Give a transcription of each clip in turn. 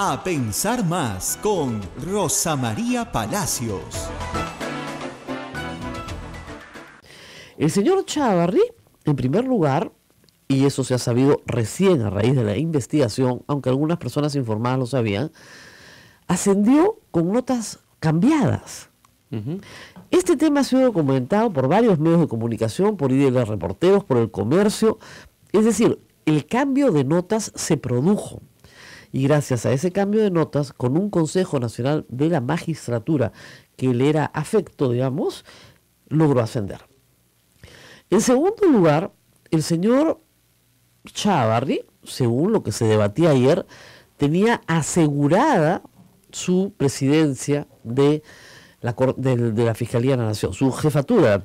A pensar más con Rosa María Palacios. El señor Chavarri, en primer lugar, y eso se ha sabido recién a raíz de la investigación, aunque algunas personas informadas lo sabían, ascendió con notas cambiadas. Este tema ha sido documentado por varios medios de comunicación, por de Reporteros, por el comercio. Es decir, el cambio de notas se produjo y gracias a ese cambio de notas, con un Consejo Nacional de la Magistratura que le era afecto, digamos, logró ascender. En segundo lugar, el señor Chavarri, según lo que se debatía ayer, tenía asegurada su presidencia de la, de la Fiscalía de la Nación, su jefatura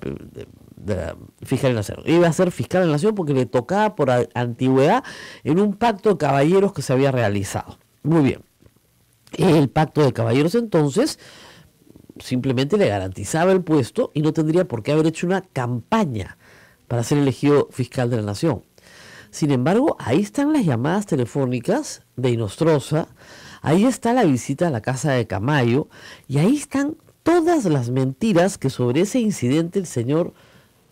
fijar en fiscal la nación. Iba a ser fiscal de la nación porque le tocaba por antigüedad en un pacto de caballeros que se había realizado. Muy bien. El pacto de caballeros entonces simplemente le garantizaba el puesto y no tendría por qué haber hecho una campaña para ser elegido fiscal de la nación. Sin embargo, ahí están las llamadas telefónicas de Inostrosa, ahí está la visita a la casa de Camayo y ahí están todas las mentiras que sobre ese incidente el señor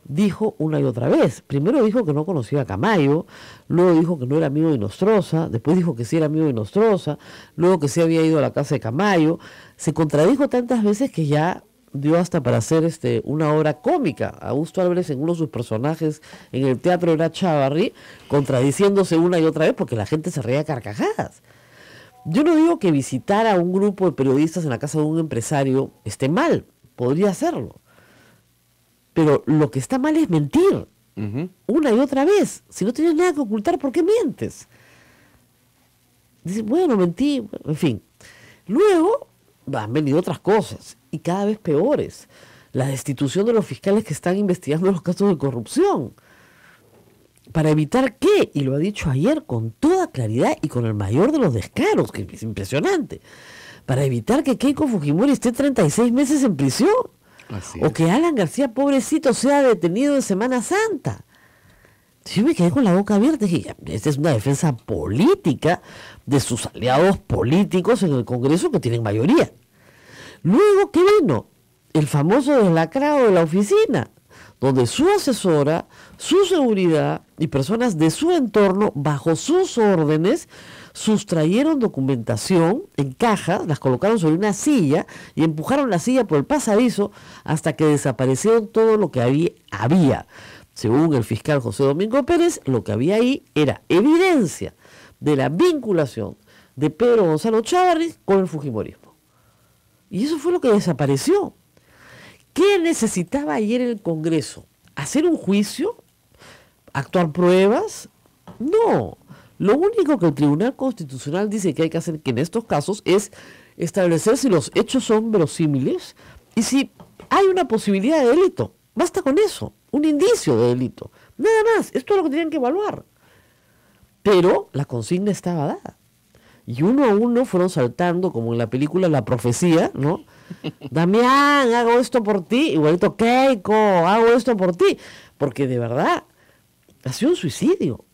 dijo una y otra vez. Primero dijo que no conocía a Camayo, luego dijo que no era amigo de Nostrosa después dijo que sí era amigo de Nostrosa luego que sí había ido a la casa de Camayo. Se contradijo tantas veces que ya dio hasta para hacer este, una obra cómica. Augusto Álvarez en uno de sus personajes en el teatro era Chavarri, contradiciéndose una y otra vez porque la gente se reía carcajadas. Yo no digo que visitar a un grupo de periodistas en la casa de un empresario esté mal, podría hacerlo pero lo que está mal es mentir. Una y otra vez. Si no tienes nada que ocultar, ¿por qué mientes? dice bueno, mentí, en fin. Luego han venido otras cosas y cada vez peores. La destitución de los fiscales que están investigando los casos de corrupción. ¿Para evitar qué? Y lo ha dicho ayer con toda claridad y con el mayor de los descaros, que es impresionante. Para evitar que Keiko Fujimori esté 36 meses en prisión o que Alan García, pobrecito, sea detenido en Semana Santa. Yo me quedé con la boca abierta. Dije, esta es una defensa política de sus aliados políticos en el Congreso que tienen mayoría. Luego, ¿qué vino? El famoso deslacrado de la oficina, donde su asesora, su seguridad y personas de su entorno, bajo sus órdenes, sustrayeron documentación en cajas, las colocaron sobre una silla y empujaron la silla por el pasadizo hasta que desaparecieron todo lo que había. Según el fiscal José Domingo Pérez, lo que había ahí era evidencia de la vinculación de Pedro Gonzalo Chávez con el Fujimorismo. Y eso fue lo que desapareció. ¿Qué necesitaba ayer el Congreso? ¿Hacer un juicio? ¿Actuar pruebas? No, lo único que el Tribunal Constitucional dice que hay que hacer que en estos casos es establecer si los hechos son verosímiles y si hay una posibilidad de delito. Basta con eso, un indicio de delito. Nada más, esto es lo que tienen que evaluar. Pero la consigna estaba dada. Y uno a uno fueron saltando, como en la película La Profecía, ¿no? Damián, hago esto por ti. Igualito, Keiko, hago esto por ti. Porque de verdad, ha sido un suicidio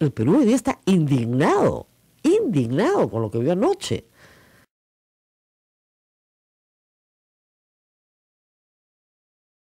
el Perú hoy día está indignado, indignado con lo que vio anoche.